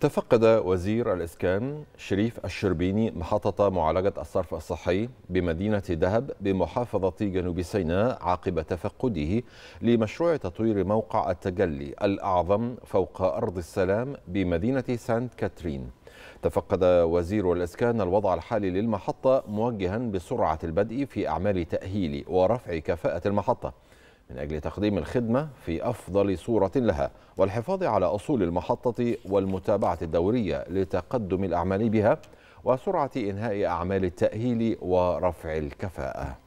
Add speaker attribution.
Speaker 1: تفقد وزير الإسكان شريف الشربيني محطة معالجة الصرف الصحي بمدينة دهب بمحافظة جنوب سيناء عقب تفقده لمشروع تطوير موقع التجلي الأعظم فوق أرض السلام بمدينة سانت كاترين تفقد وزير الإسكان الوضع الحالي للمحطة موجها بسرعة البدء في أعمال تأهيل ورفع كفاءة المحطة من أجل تقديم الخدمة في أفضل صورة لها والحفاظ على أصول المحطة والمتابعة الدورية لتقدم الأعمال بها وسرعة إنهاء أعمال التأهيل ورفع الكفاءة